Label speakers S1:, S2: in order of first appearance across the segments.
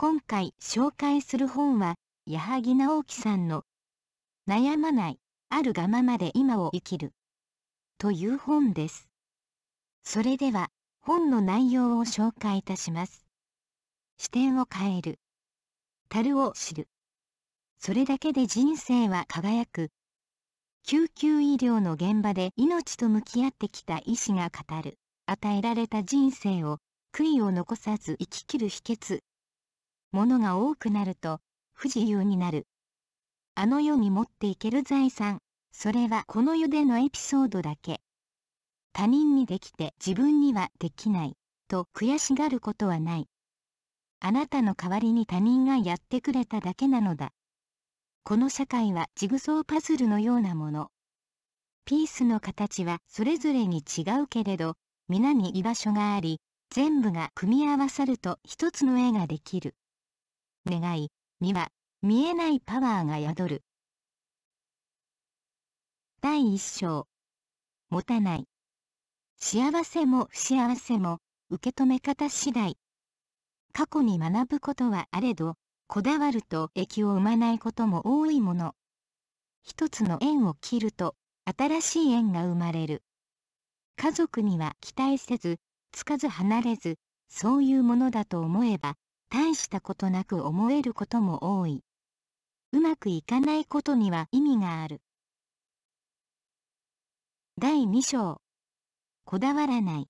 S1: 今回紹介する本は、矢作直樹さんの、悩まない、あるがままで今を生きる、という本です。それでは、本の内容を紹介いたします。視点を変える。樽を知る。それだけで人生は輝く。救急医療の現場で命と向き合ってきた医師が語る、与えられた人生を悔いを残さず生き切る秘訣物が多くなると不自由になる。あの世に持っていける財産、それはこの世でのエピソードだけ。他人にできて自分にはできない、と悔しがることはない。あなたの代わりに他人がやってくれただけなのだ。この社会はジグソーパズルのようなもの。ピースの形はそれぞれに違うけれど、皆に居場所があり、全部が組み合わさると一つの絵ができる。願いには見えないパワーが宿る。第一章。持たない。幸せも不幸せも受け止め方次第。過去に学ぶことはあれど、こだわると益を生まないことも多いもの。一つの縁を切ると、新しい縁が生まれる。家族には期待せず、つかず離れず、そういうものだと思えば、大したことなく思えることも多い。うまくいかないことには意味がある。第2章。こだわらない。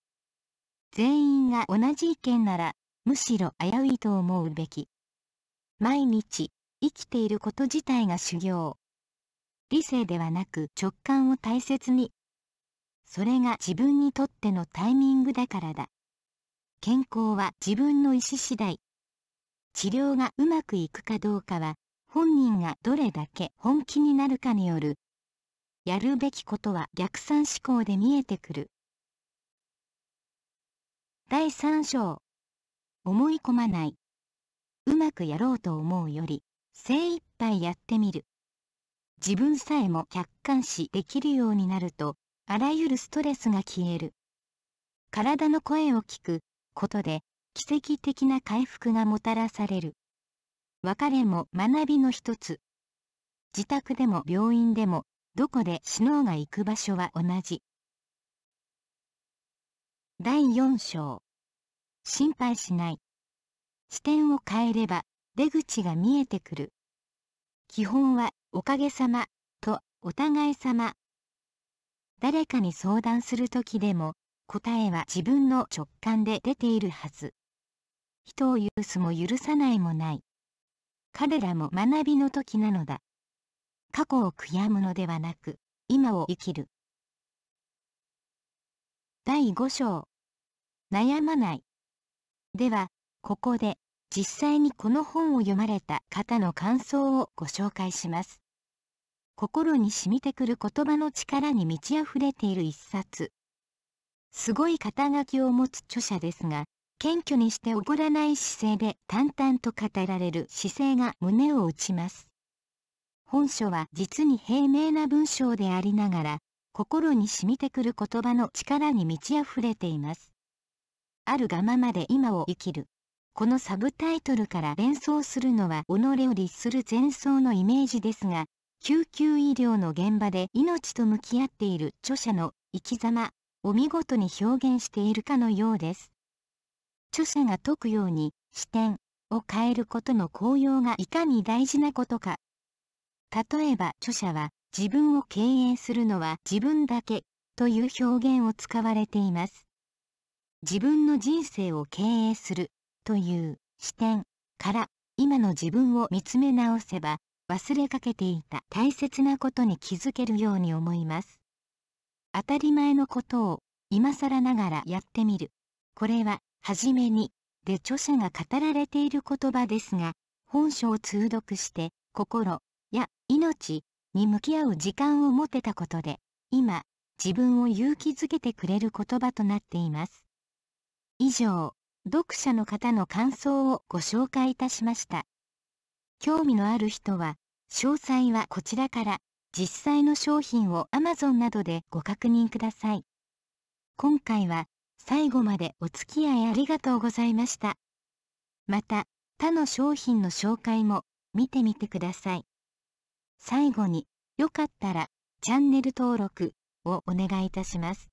S1: 全員が同じ意見なら、むしろ危ういと思うべき。毎日、生きていること自体が修行。理性ではなく直感を大切に。それが自分にとってのタイミングだからだ。健康は自分の意思次第。治療がうまくいくかどうかは、本人がどれだけ本気になるかによる。やるべきことは逆算思考で見えてくる。第3章。思い込まない。うまくやろうと思うより、精一杯やってみる。自分さえも客観視できるようになると、あらゆるストレスが消える。体の声を聞くことで、奇跡的な回復がもたらされる。別れも学びの一つ。自宅でも病院でも、どこで死のうが行く場所は同じ。第4章。心配しない。視点を変えれば、出口が見えてくる。基本は、おかげさま、と、お互い様。誰かに相談するときでも、答えは自分の直感で出ているはず。人を許すも許さないもない。彼らも学びの時なのだ。過去を悔やむのではなく、今を生きる。第5章。悩まない。では、ここで、実際にこの本を読まれた方の感想をご紹介します。心に染みてくる言葉の力に満ち溢れている一冊。すごい肩書きを持つ著者ですが、謙虚にして怒らない姿勢で淡々と語られる姿勢が胸を打ちます。本書は実に平明な文章でありながら、心に染みてくる言葉の力に満ち溢れています。あるがままで今を生きる。このサブタイトルから連想するのは己を律する前奏のイメージですが、救急医療の現場で命と向き合っている著者の生き様を見事に表現しているかのようです。著者が説くように視点を変えることの効用がいかに大事なことか。例えば著者は自分を敬遠するのは自分だけという表現を使われています。自分の人生を経営するという視点から今の自分を見つめ直せば忘れかけていた大切なことに気づけるように思います。当たり前のことを今更ながらやってみる。これははじめに、で著者が語られている言葉ですが、本書を通読して、心、や、命、に向き合う時間を持てたことで、今、自分を勇気づけてくれる言葉となっています。以上、読者の方の感想をご紹介いたしました。興味のある人は、詳細はこちらから、実際の商品を Amazon などでご確認ください。今回は、最後までお付き合いありがとうございました。また、他の商品の紹介も見てみてください。最後に、よかったらチャンネル登録をお願いいたします。